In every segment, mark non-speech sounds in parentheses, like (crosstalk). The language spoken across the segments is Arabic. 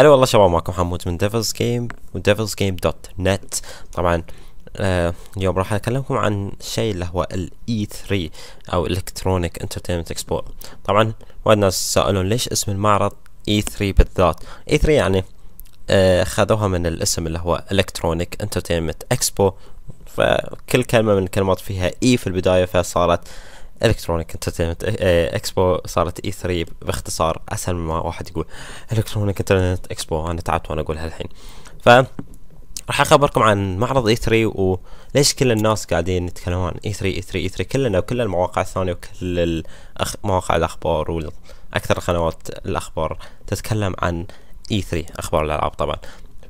هلا والله شباب معكم حمود من ديفلز جيم وديفلز جيم دوت نت طبعا آه، اليوم راح اكلمكم عن شيء اللي هو الاي 3 e او الكترونيك انترتينمنت اكسبو طبعا وايد ناس سالون ليش اسم المعرض اي e 3 بالذات اي e 3 يعني آه خذوها من الاسم اللي هو الكترونيك انترتينمنت اكسبو فكل كلمه من الكلمات فيها اي في البدايه فصارت الكترونيك انترتينمنت اكسبو صارت اي e 3 باختصار اسهل ما واحد يقول الكترونيك انترتينمنت اكسبو انا تعبت وانا اقولها الحين ف راح اخبركم عن معرض اي e 3 وليش كل الناس قاعدين يتكلمون عن اي 3 اي 3 اي 3 كلنا وكل المواقع الثانيه وكل الأخ... مواقع الاخبار واكثر قنوات الاخبار تتكلم عن اي e 3 اخبار الالعاب طبعا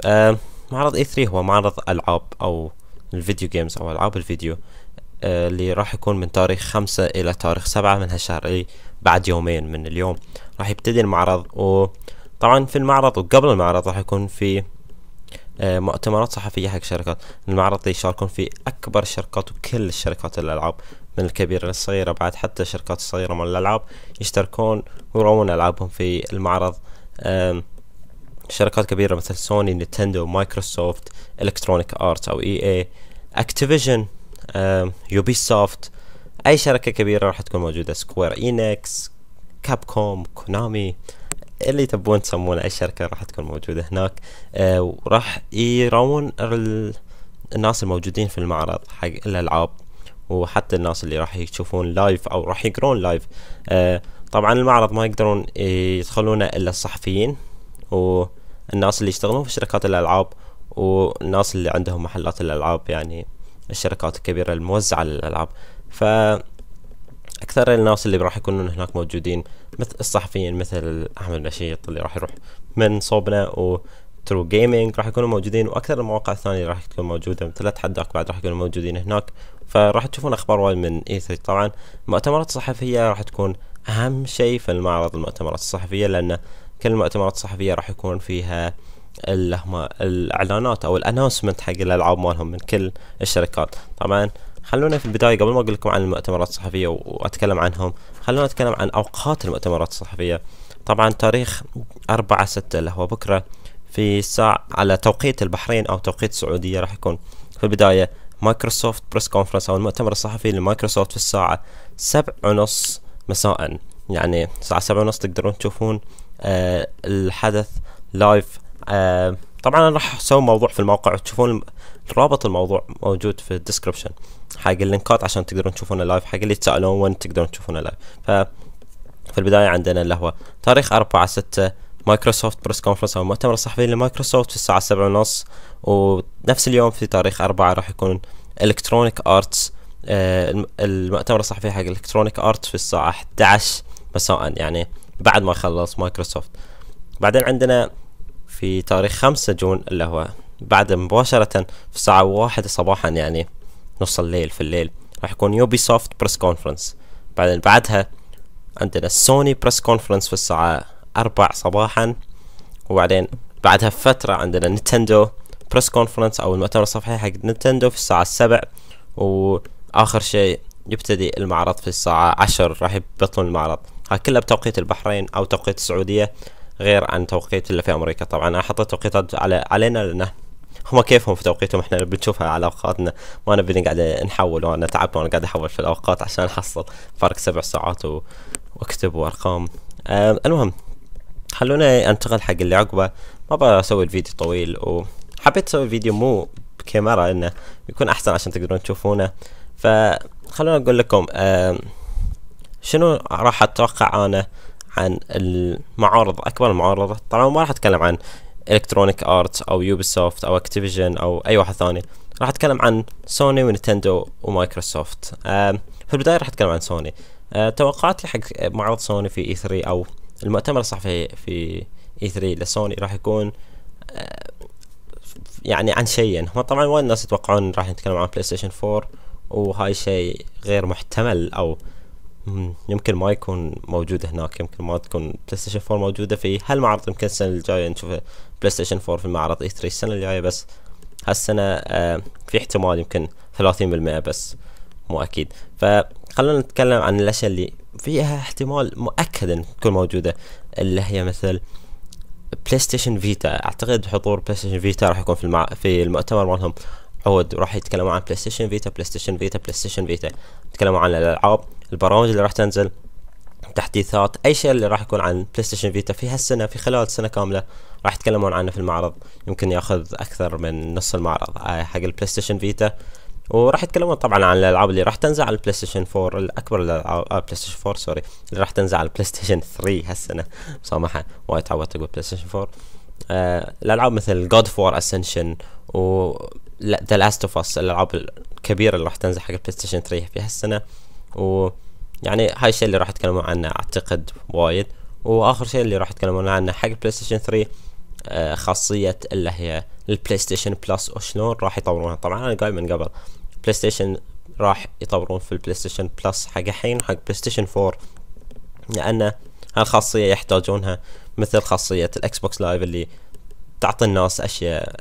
أه معرض اي 3 هو معرض العاب او الفيديو جيمز او العاب الفيديو آه، اللي راح يكون من تاريخ خمسة إلى تاريخ سبعة من هالشهر اللي بعد يومين من اليوم راح يبتدي المعرض وطبعا في المعرض وقبل المعرض راح يكون في آه، مؤتمرات صحفية حق شركات المعرض اللي يشاركون فيه أكبر الشركات وكل الشركات الألعاب من الكبيرة للصغيرة بعد حتى الشركات الصغيرة من الألعاب يشتركون ويرون ألعابهم في المعرض شركات كبيرة مثل سوني نينتندو مايكروسوفت الكترونيك ارت او اي اي اكتيفيجن يوبي سوفت اي شركه كبيره راح تكون موجوده سكوير اينكس كاب كوم كونامي اللي تبون تسمونه اي شركه راح تكون موجوده هناك آه وراح يراون الناس الموجودين في المعرض حق الالعاب وحتى الناس اللي راح يشوفون لايف او راح يقرون لايف آه طبعا المعرض ما يقدرون يدخلونه الا الصحفيين والناس اللي يشتغلون في شركات الالعاب والناس اللي عندهم محلات الالعاب يعني الشركات الكبيرة الموزعة للألعاب ف أكثر الناس اللي راح يكونون هناك موجودين مثل الصحفيين مثل أحمد نشيط اللي راح يروح من صوبنا و ترو جيمنج راح يكونوا موجودين واكثر المواقع الثانيه راح تكون موجوده مثل اتحداك بعد راح يكونوا موجودين هناك فراح تشوفون اخبار وايد من اي e 3 طبعا المؤتمرات الصحفيه راح تكون اهم شيء في المعرض المؤتمرات الصحفيه لان كل المؤتمرات الصحفيه راح يكون فيها اللهم الاعلانات او الاناونسمنت حق الالعاب مالهم من كل الشركات طبعا خلونا في البدايه قبل ما اقول لكم عن المؤتمرات الصحفيه واتكلم عنهم خلونا نتكلم عن اوقات المؤتمرات الصحفيه طبعا تاريخ 4 6 اللي هو بكره في الساعة على توقيت البحرين او توقيت السعوديه راح يكون في البدايه مايكروسوفت بريس كونفرنس او المؤتمر الصحفي لمايكروسوفت في الساعه سبع ونص مساء يعني الساعه سبع ونص تقدرون تشوفون آه الحدث لايف آه، طبعا انا راح اسوي موضوع في الموقع تشوفون رابط الموضوع موجود في الديسكربشن حق اللينكات عشان تقدرون تشوفون اللايف حق اللي يتسالون وين تقدرون تشوفون اللايف ف في البداية عندنا اللي هو تاريخ 4 6 مايكروسوفت بريس كونفرنس او المؤتمر الصحفي لمايكروسوفت في الساعة 7 ونص ونفس اليوم في تاريخ 4 راح يكون آه، الكترونيك ارتس المؤتمر الصحفي حق الكترونيك ارتس في الساعة 11 مساء يعني بعد ما يخلص مايكروسوفت بعدين عندنا في تاريخ 5 جون اللي هو بعد مباشرة في الساعة واحدة صباحا يعني نص الليل في الليل راح يكون يوبي سوفت بريس كونفرنس بعدين بعدها عندنا سوني بريس كونفرنس في الساعة أربع صباحا وبعدين بعدها فترة عندنا نينتندو بريس كونفرنس أو المؤتمر الصفحي حق نينتندو في الساعة السبع وآخر شيء يبتدي المعرض في الساعة عشر راح يبطلون المعرض هاي كلها بتوقيت البحرين أو توقيت السعودية غير عن توقيت اللي في امريكا طبعا انا حطيت توقيتات على علينا لنا هما كيفهم في توقيتهم احنا بنشوفها على اوقاتنا ما نبي نقعد نحول وانا تعبت وانا قاعد احول في الاوقات عشان احصل فرق سبع ساعات و... واكتب وارقام أه المهم خلونا انتقل حق اللي عقبه ما بسوي الفيديو طويل وحبيت اسوي الفيديو مو بكاميرا انه يكون احسن عشان تقدرون تشوفونه فخلونا اقول لكم أه شنو راح اتوقع انا عن المعارض اكبر المعارضه طبعا ما راح اتكلم عن الكترونيك ارت او يوبيسوفت او اكتيفيجن او اي واحد ثاني راح اتكلم عن سوني ونينتندو ومايكروسوفت في البدايه راح اتكلم عن سوني آه، توقعاتي حق معرض سوني في اي e 3 او المؤتمر الصحفي في اي 3 لسوني راح يكون آه، يعني عن شيئين هم طبعا وايد ناس يتوقعون راح نتكلم عن بلاي ستيشن 4 وهاي شيء غير محتمل او يمكن ما يكون موجود هناك يمكن ما تكون بلاي ستيشن 4 موجوده في هالمعرض يمكن السنه الجايه نشوف بلاي ستيشن 4 في معرض اي 3 السنه الجايه بس هالسنه آه، في احتمال يمكن 30% بس مو اكيد فخلونا نتكلم عن الاشياء اللي فيها احتمال مؤكد ان تكون موجوده اللي هي مثل بلاي ستيشن فيتا اعتقد حضور بلاي ستيشن فيتا راح يكون في المع... في المؤتمر مالهم عود وراح يتكلموا عن بلاي ستيشن فيتا بلاي ستيشن فيتا بلاي ستيشن فيتا يتكلموا عن الالعاب البرامج اللي راح تنزل تحديثات اي شيء اللي راح يكون عن بلاي ستيشن فيتا في هالسنه في خلال سنه كامله راح يتكلمون عنه في المعرض يمكن ياخذ اكثر من نص المعرض آه، حق البلاي ستيشن فيتا وراح يتكلمون طبعا عن الالعاب اللي راح تنزل على البلاي ستيشن 4 الاكبر الالعاب آه بلاي ستيشن 4 سوري اللي راح تنزل على البلاي ستيشن 3 هالسنه مسامحه وايد تعودت اقول بلاي ستيشن 4 آه الالعاب مثل جود فور اسنشن و ذا لاست اوف اس الالعاب الكبيره اللي راح تنزل حق البلاي ستيشن 3 في هالسنه ويعني هاي الشيء اللي راح يتكلمون عنه اعتقد وايد واخر شيء اللي راح يتكلمون عنه حق بلاي ستيشن 3 خاصية اللي هي البلاي ستيشن بلس وشلون راح يطورونها طبعا انا قايل من قبل بلاي ستيشن راح يطورون في البلاي ستيشن بلس حق الحين وحق بلاي ستيشن 4 لان هالخاصية يحتاجونها مثل خاصية الاكس بوكس لايف اللي تعطي الناس اشياء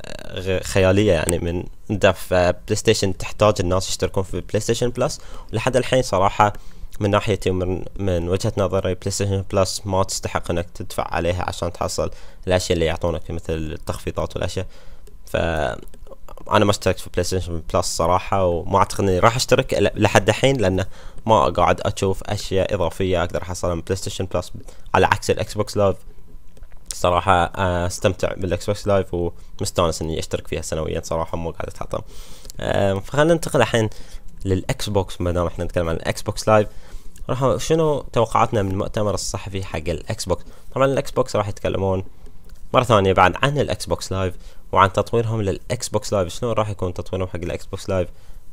خياليه يعني من دف بلاي ستيشن تحتاج الناس يشتركون في بلاي ستيشن بلس ولحد الحين صراحه من ناحيتي ومن من وجهه نظري بلاي ستيشن بلس ما تستحق انك تدفع عليها عشان تحصل الاشياء اللي يعطونك مثل التخفيضات والاشياء ف انا ما اشتركت في بلاي ستيشن بلس صراحه وما اعتقد اني راح اشترك لحد الحين لانه ما قاعد اشوف اشياء اضافيه اقدر احصلها من بلاي ستيشن بلس على عكس الاكس بوكس لايف صراحة آه، استمتع بالاكس بوكس لايف ومستانس اني اشترك فيها سنويا صراحة مو قاعد اتعطل آه، فخلنا ننتقل الحين للاكس بوكس ما دام احنا نتكلم عن الاكس بوكس لايف راح شنو توقعاتنا من المؤتمر الصحفي حق الاكس بوكس طبعا الاكس بوكس راح يتكلمون مرة ثانية بعد عن الاكس بوكس لايف وعن تطويرهم للاكس بوكس لايف شنو راح يكون تطويرهم حق الاكس بوكس لايف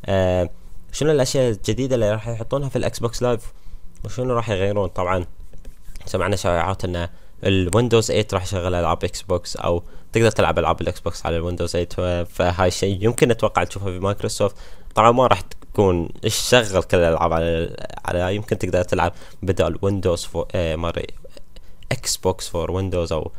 آه، شنو الاشياء الجديدة اللي راح يحطونها في الاكس بوكس لايف وشنو راح يغيرون طبعا سمعنا شائعات انه الويندوز 8 راح يشغل العاب اكس بوكس او تقدر تلعب العاب الاكس بوكس على الويندوز 8 فهاي الشيء يمكن اتوقع تشوفه في مايكروسوفت طبعا ما راح تكون تشغل كل الالعاب على على يمكن تقدر تلعب بدل ويندوز فور آه ماري اكس بوكس فور ويندوز او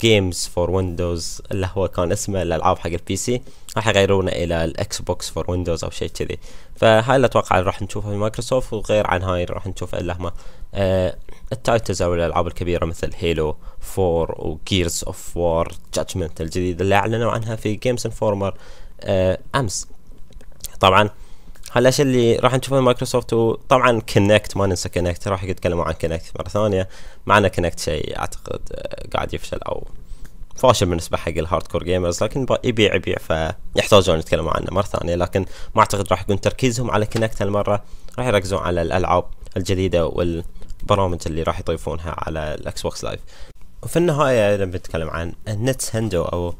جيمز فور ويندوز اللي هو كان اسمه الالعاب حق البي سي راح يغيرونه الى الاكس بوكس فور ويندوز او شيء كذي فهاي اللي اتوقع راح نشوفها في مايكروسوفت وغير عن هاي راح نشوف الا هما آه التايتلز او الالعاب الكبيره مثل هيلو 4 وجيرز اوف وار جادجمنت الجديده اللي اعلنوا عنها في جيمز انفورمر آه امس طبعا هالاشياء اللي راح نشوفها مايكروسوفت وطبعا كونكت ما ننسى كونكت راح يتكلموا عن كونكت مره ثانيه معنا كونكت شيء اعتقد آه، قاعد يفشل او فاشل بالنسبه حق الهارد كور جيمرز لكن يبيع يبيع فيحتاجون يتكلموا عنه مره ثانيه لكن ما اعتقد راح يكون تركيزهم على كونكت هالمره راح يركزون على الالعاب الجديده والبرامج اللي راح يضيفونها على الاكس بوكس لايف وفي النهايه لما نتكلم عن هندو او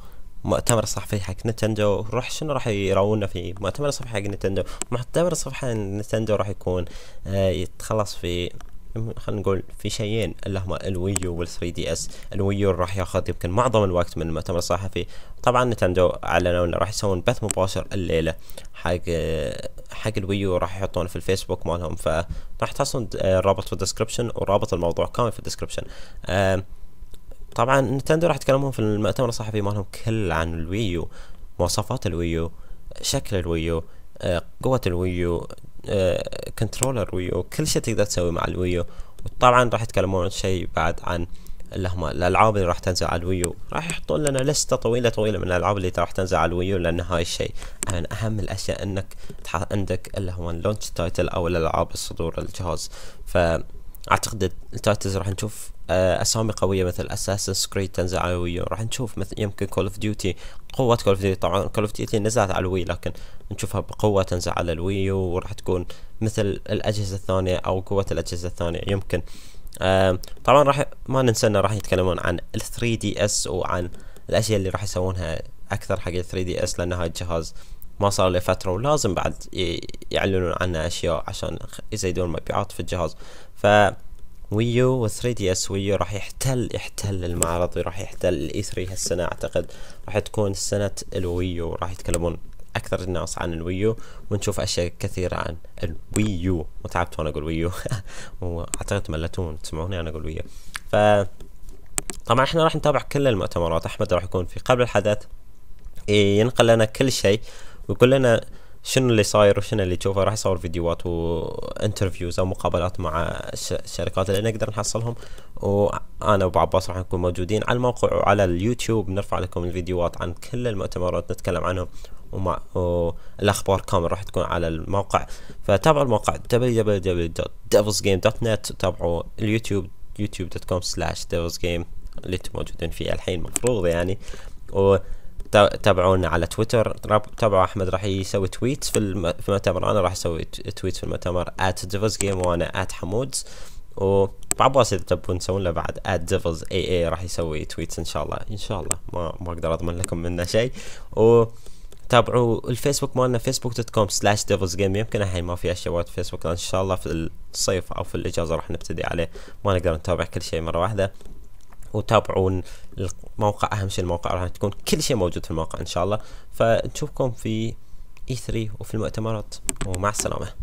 مؤتمر الصحفي حق نتندو راح شنو راح يراونا في مؤتمر الصحفي حق نتندو مؤتمر الصحفي حق نتندو راح يكون آه يتخلص في خلينا نقول في شيئين اللي هما الويو وال 3 دي اس الويو راح ياخذ يمكن معظم الوقت من المؤتمر الصحفي طبعا نتندو اعلنوا انه راح يسوون بث مباشر الليله حق آه، حق الويو راح يحطونه في الفيسبوك مالهم فراح تحصلون الرابط آه، في الديسكربشن ورابط الموضوع كامل في الديسكربشن آه، طبعا نتندو راح يتكلمون في المؤتمر الصحفي مالهم كل عن الويو مواصفات الويو شكل الويو آه، قوة الويو كنترولر آه، ويو كل شيء تقدر تسوي مع الويو وطبعا راح يتكلمون شيء بعد عن اللي هم الالعاب اللي راح تنزل على الويو راح يحطون لنا لستة طويلة طويلة من الالعاب اللي راح تنزل على الويو لان هاي الشيء من اهم الاشياء انك عندك اللي هو اللونش تايتل او الالعاب الصدور الجهاز ف اعتقد التايتلز راح نشوف آه، اسامي قويه مثل اساسن سكريد تنزل على الوي راح نشوف مثل يمكن كول اوف ديوتي قوه كول اوف ديوتي طبعا كول اوف ديوتي نزلت على الوي لكن نشوفها بقوه تنزل على الوي وراح تكون مثل الاجهزه الثانيه او قوه الاجهزه الثانيه يمكن طبعا راح ما ننسى انه راح يتكلمون عن ال 3 دي اس وعن الاشياء اللي راح يسوونها اكثر حق ال 3 دي اس لان هاي الجهاز ما صار له فتره ولازم بعد يعلنون عنه اشياء عشان يزيدون مبيعات في الجهاز ف ويو و 3 دي اس ويو راح يحتل يحتل المعرض وراح يحتل الاي 3 هالسنه اعتقد راح تكون سنه الويو راح يتكلمون اكثر الناس عن الويو ونشوف اشياء كثيره عن الويو متعبت وانا اقول ويو (laughs) واعتقد ملتون تسمعوني انا اقول ويو ف طبعا احنا راح نتابع كل المؤتمرات احمد راح يكون في قبل الحدث إيه، ينقل لنا كل شيء ويقول لنا شنو اللي صاير وشنو اللي تشوفه راح يصور فيديوهات وانترفيوز او مقابلات مع الشركات اللي نقدر نحصلهم وانا وابو عباس راح نكون موجودين على الموقع وعلى اليوتيوب نرفع لكم الفيديوهات عن كل المؤتمرات نتكلم عنهم ومع الاخبار كامل راح تكون على الموقع فتابعوا الموقع www.devilsgame.net تابعوا اليوتيوب youtube.com slash devilsgame اللي انتم موجودين فيه الحين مفروض يعني و تابعونا على تويتر تابعوا احمد راح يسوي تويت في المؤتمر انا راح اسوي تويت في المؤتمر ديفلز جيم وانا و بعباس اذا تبون تسوون له بعد ات ديفلز اي اي راح يسوي تويت ان شاء الله ان شاء الله ما ما اقدر اضمن لكم منه شيء و تابعوا الفيسبوك مالنا فيسبوك دوت كوم سلاش ديفلز جيم يمكن الحين ما في اشياء وايد فيسبوك لان ان شاء الله في الصيف او في الاجازه راح نبتدي عليه ما نقدر نتابع كل شيء مره واحده وتابعون الموقع اهم شيء الموقع راح تكون كل شيء موجود في الموقع ان شاء الله فنشوفكم في اي e 3 وفي المؤتمرات ومع السلامه